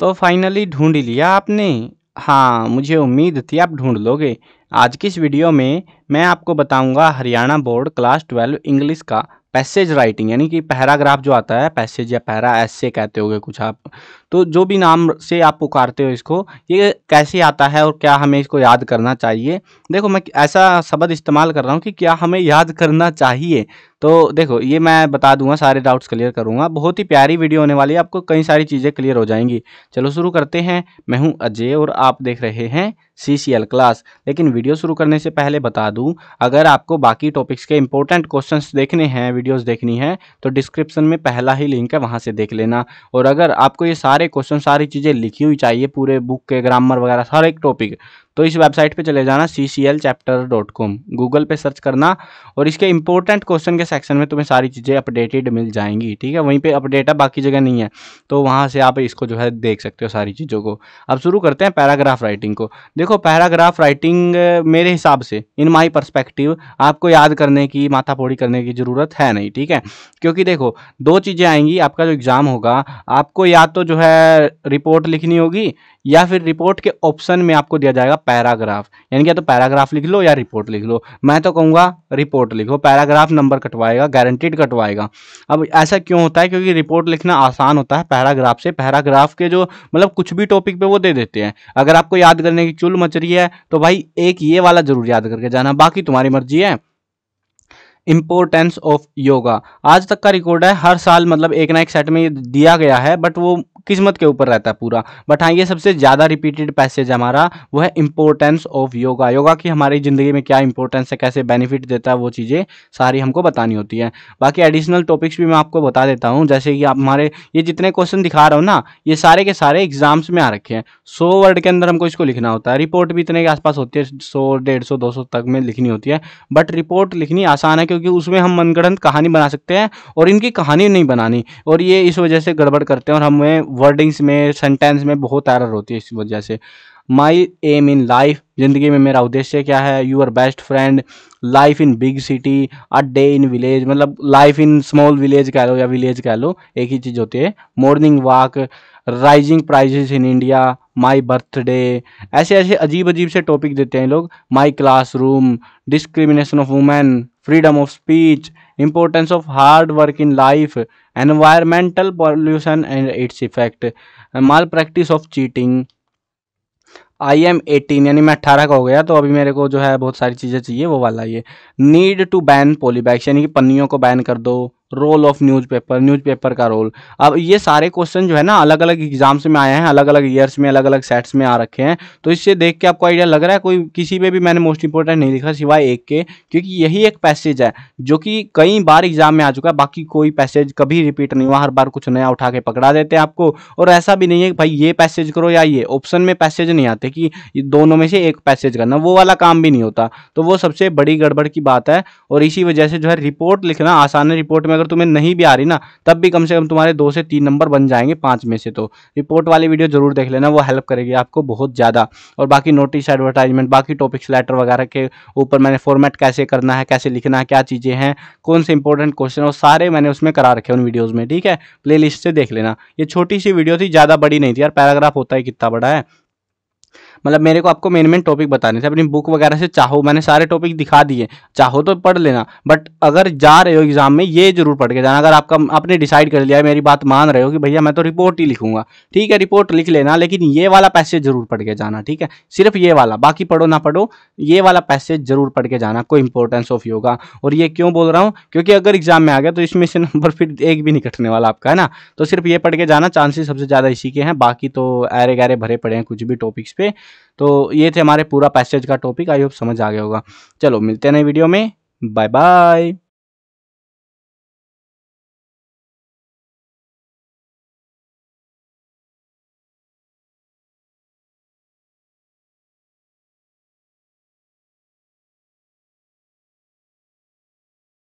तो फाइनली ढूंढ लिया आपने हाँ मुझे उम्मीद थी आप ढूंढ लोगे आज की इस वीडियो में मैं आपको बताऊंगा Haryana board class twelve English का पैसेज राइटिंग यानी कि पैराग्राफ जो आता है पैसेज या पैरा ऐसे कहते होगे कुछ आप तो जो भी नाम से आप पुकारते हो इसको ये कैसे आता है और क्या हमें इसको याद करना चाहिए देखो मैं ऐसा शब्द इस्तेमाल कर रहा हूँ कि क्या हमें याद करना चाहिए तो देखो ये मैं बता दूंगा सारे डाउट्स क्लियर करूँगा बहुत ही प्यारी वीडियो होने वाली है आपको कई सारी चीज़ें क्लियर हो जाएंगी चलो शुरू करते हैं मैं हूँ अजय और आप देख रहे हैं सी सी एल क्लास लेकिन वीडियो शुरू करने से पहले बता दूं अगर आपको बाकी टॉपिक्स के इंपॉर्टेंट क्वेश्चंस देखने हैं वीडियोज़ देखनी है तो डिस्क्रिप्शन में पहला ही लिंक है वहाँ से देख लेना और अगर आपको ये सारे सारे क्वेश्चन सारी चीज़ें लिखी हुई चाहिए पूरे बुक के ग्रामर वगैरह हर एक टॉपिक तो इस वेबसाइट पे चले जाना C C L chapter dot com Google पर सर्च करना और इसके इंपॉर्टेंट क्वेश्चन के सेक्शन में तुम्हें सारी चीज़ें अपडेटेड मिल जाएंगी ठीक है वहीं पे अपडेट है बाकी जगह नहीं है तो वहाँ से आप इसको जो है देख सकते हो सारी चीज़ों को अब शुरू करते हैं पैराग्राफ राइटिंग को देखो पैराग्राफ राइटिंग मेरे हिसाब से इन माई परस्पेक्टिव आपको याद करने की माथापोड़ी करने की ज़रूरत है नहीं ठीक है क्योंकि देखो दो चीज़ें आएंगी आपका जो एग्ज़ाम होगा आपको या तो जो है रिपोर्ट लिखनी होगी या फिर रिपोर्ट के ऑप्शन में आपको दिया जाएगा पैराग्राफ यानी क्या तो पैराग्राफ लिख लो या रिपोर्ट लिख लो मैं तो कहूँगा रिपोर्ट लिखो पैराग्राफ नंबर कटवाएगा गारंटीड कटवाएगा अब ऐसा क्यों होता है क्योंकि रिपोर्ट लिखना आसान होता है पैराग्राफ से पैराग्राफ के जो मतलब कुछ भी टॉपिक पे वो दे देते हैं अगर आपको याद करने की चुल मच रही है तो भाई एक ये वाला जरूर याद करके जाना बाकी तुम्हारी मर्जी है इम्पोर्टेंस ऑफ योगा आज तक का रिकॉर्ड है हर साल मतलब एक ना एक सेट में दिया गया है बट वो किस्मत के ऊपर रहता है पूरा बट हाँ ये सबसे ज़्यादा रिपीटेड पैसेज हमारा वो है इंपॉर्टेंस ऑफ योगा योगा की हमारी ज़िंदगी में क्या इंपॉर्टेंस है कैसे बेनिफिट देता है वो चीज़ें सारी हमको बतानी होती है बाकी एडिशनल टॉपिक्स भी मैं आपको बता देता हूँ जैसे कि आप हमारे ये जितने क्वेश्चन दिखा रहा हूँ ना ये सारे के सारे एग्जाम्स में आ रखे हैं सौ वर्ड के अंदर हमको इसको लिखना होता है रिपोर्ट भी इतने के आसपास होती है सौ डेढ़ सौ दो सौ तक में लिखनी होती है बट रिपोर्ट लिखनी आसान है क्योंकि उसमें हम मनगढ़ंत कहानी बना सकते हैं और इनकी कहानी नहीं बनानी और ये इस वजह से गड़बड़ करते हैं और हमें वर्डिंग्स में सेंटेंस में बहुत एरर होती है इस वजह से माई एम इन लाइफ ज़िंदगी में मेरा उद्देश्य क्या है our best friend life in big city a day in village मतलब लाइफ इन स्मॉल विलेज कह लो या विलेज कह लो एक ही चीज़ होती है morning walk rising prices in India my birthday ऐसे ऐसे अजीब अजीब से टॉपिक देते हैं लोग my classroom discrimination of women freedom of speech importance of hard work in life environmental pollution and its effect malpractice of cheating I am eighteen यानी मैं अट्ठारह का हो गया तो अभी मेरे को जो है बहुत सारी चीज़ें चाहिए वो वाला ये need to ban poly bags यानी कि पन्नियों को बैन कर दो रोल ऑफ न्यूज़पेपर न्यूज़पेपर का रोल अब ये सारे क्वेश्चन जो है ना अलग अलग एग्जाम्स में आए हैं अलग अलग ईयर्स में अलग अलग सेट्स में आ रखे हैं तो इससे देख के आपको आइडिया लग रहा है कोई किसी पे भी मैंने मोस्ट इंपॉर्टेंट नहीं लिखा सिवाय एक के क्योंकि यही एक पैसेज है जो कि कई बार एग्जाम में आ चुका है बाकी कोई पैसेज कभी रिपीट नहीं हुआ हर बार कुछ नया उठा के पकड़ा देते हैं आपको और ऐसा भी नहीं है कि भाई ये पैसेज करो या ये ऑप्शन में पैसेज नहीं आते कि दोनों में से एक पैसेज करना वो वाला काम भी नहीं होता तो वो सबसे बड़ी गड़बड़ की बात है और इसी वजह से जो है रिपोर्ट लिखना आसान है रिपोर्ट में तो अगर तुम्हें नहीं भी आ रही ना तब भी कम से कम तुम्हारे दो से तीन नंबर बन जाएंगे पाँच में से तो रिपोर्ट वाली वीडियो जरूर देख लेना वो हेल्प करेगी आपको बहुत ज़्यादा और बाकी नोटिस एडवर्टाइजमेंट बाकी टॉपिक्स लेटर वगैरह के ऊपर मैंने फॉर्मेट कैसे करना है कैसे लिखना है क्या चीज़ें हैं कौन से इंपॉर्टेंट क्वेश्चन वो सारे मैंने उसमें करा रखे उन वीडियोज़ में ठीक है प्ले से देख लेना ये छोटी सी वीडियो थी ज़्यादा बड़ी नहीं थी यार पैराग्राफ होता ही कितना बड़ा है मतलब मेरे को आपको मेन मेन टॉपिक बताने थे अपनी बुक वगैरह से चाहो मैंने सारे टॉपिक दिखा दिए चाहो तो पढ़ लेना बट अगर जा रहे हो एग्जाम में ये जरूर पढ़ के जाना अगर आपका आपने डिसाइड कर लिया है मेरी बात मान रहे हो कि भैया मैं तो रिपोर्ट ही लिखूंगा ठीक है रिपोर्ट लिख लेना लेकिन ये वाला पैसेज जरूर पढ़ के जाना ठीक है सिर्फ ये वाला बाकी पढ़ो ना पढ़ो ये वाला पैसेज जरूर पढ़ के जाना कोई इंपॉर्टेंस ऑफ योगा और ये क्यों बोल रहा हूँ क्योंकि अगर एग्जाम में आ गया तो इसमें से नंबर फिर एक भी नहीं कटने वाला आपका है ना तो सिर्फ ये पढ़ के जाना चांसेस सबसे ज़्यादा इसी के हैं बाकी तो ऐरे गैरे भरे पड़े हैं कुछ भी टॉपिक्स पे तो ये थे हमारे पूरा पैसेज का टॉपिक आई होप समझ आ गया होगा चलो मिलते हैं नए वीडियो में बाय बाय